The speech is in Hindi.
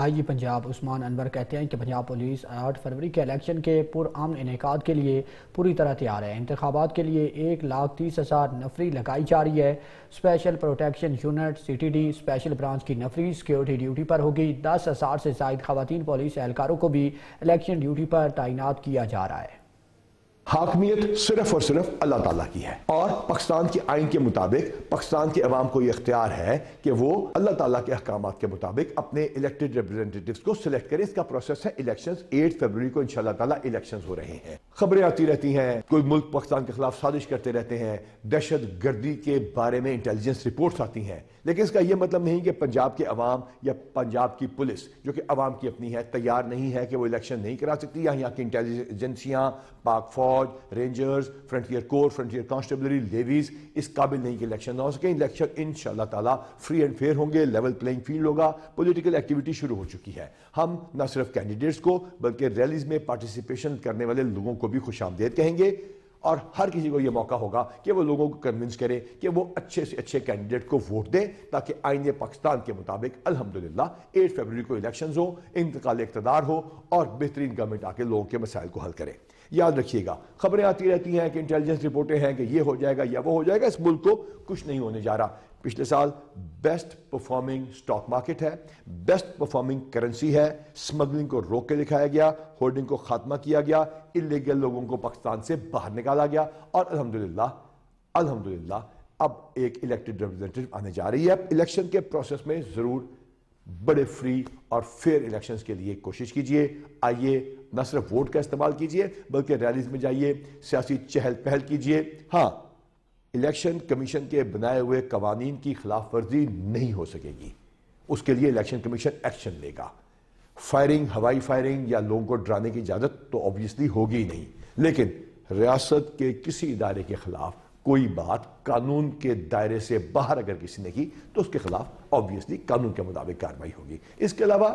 आई जी पंजाब उस्मान अनवर कहते हैं कि पंजाब पुलिस आठ फरवरी के इलेक्शन के पुरान इनका के लिए पूरी तरह तैयार है इंतबात के लिए एक लाख तीस हज़ार नफरी लगाई जा रही है special protection unit C T D special branch की नफरी सिक्योरिटी ड्यूटी पर होगी दस हज़ार से जायद खातन पुलिस एहलकारों को भी इलेक्शन ड्यूटी पर तैनात किया जा रहा है हाकमियत सिर्फ और सिर्फ अल्लाह ताला की है और पाकिस्तान के आइन के मुताबिक पाकिस्तान के अवाम को यह अख्तियार है कि वो अल्लाह ताला के अहकाम के मुताबिक अपने इलेक्टेड रिप्रेजेंटेटिव को सिलेक्ट करें इसका प्रोसेस है इलेक्शन एट फरवरी को इंशाल्लाह ताला इलेक्शन हो रहे हैं खबरें आती रहती हैं कोई मुल्क पाकिस्तान के खिलाफ साजिश करते रहते हैं दहशत गर्दी के बारे में इंटेलिजेंस रिपोर्ट आती हैं लेकिन इसका यह मतलब नहीं कि पंजाब के अवाम या पंजाब की पुलिस जो कि अवाम की अपनी है तैयार नहीं है कि वो इलेक्शन नहीं करा सकती या यहाँ की इंटेलिजेंसियाँ पाक फौज फौज rangers frontier corps frontier constabulary levies इस काबिल नहीं कि इलेक्शन ना हो सके इलेक्शन इन ताला फ्री एंड फेयर होंगे लेवल प्लेइंग फील्ड होगा पॉलिटिकल एक्टिविटी शुरू हो चुकी है हम न सिर्फ कैंडिडेट्स को बल्कि रैलीज में पार्टिसिपेशन करने वाले लोगों को भी खुश कहेंगे और हर किसी को यह मौका होगा कि वो लोगों को कन्विंस करे कि वो अच्छे से अच्छे कैंडिडेट को वोट दें ताकि आइंदे पाकिस्तान के मुताबिक अलहमदिल्ला एट फरवरी को इलेक्शन हो इंतकाल इकतदार हो और बेहतरीन गवर्नमेंट आके लोगों के मसाइल को हल करें याद रखिएगा खबरें आती रहती हैं कि इंटेलिजेंस रिपोर्टें हैं कि ये हो जाएगा या वो हो जाएगा इस मुल्क को कुछ नहीं होने जा रहा पिछले साल बेस्ट परफॉर्मिंग स्टॉक मार्केट है बेस्ट परफॉर्मिंग करेंसी है स्मगलिंग को रोक के दिखाया गया होर्डिंग को खात्मा किया गया इलीगल लोगों को पाकिस्तान से बाहर निकाला गया और अल्हम्दुलिल्लाह अल्हम्दुलिल्लाह अब एक इलेक्टेड रिप्रेजेंटेटिव आने जा रही है इलेक्शन के प्रोसेस में ज़रूर बड़े फ्री और फेयर इलेक्शन के लिए कोशिश कीजिए आइए न सिर्फ वोट का इस्तेमाल कीजिए बल्कि रैलीज में जाइए सियासी चहल पहल कीजिए हाँ इलेक्शन कमीशन के बनाए हुए कवानीन की खिलाफ वर्जी नहीं हो सकेगी उसके लिए इलेक्शन कमीशन एक्शन लेगा फायरिंग हवाई फायरिंग या लोगों को डराने की इजाज़त तो ऑब्वियसली होगी नहीं लेकिन रियासत के किसी इदारे के खिलाफ कोई बात कानून के दायरे से बाहर अगर किसी ने की तो उसके खिलाफ ऑब्वियसली कानून के मुताबिक कार्रवाई होगी इसके अलावा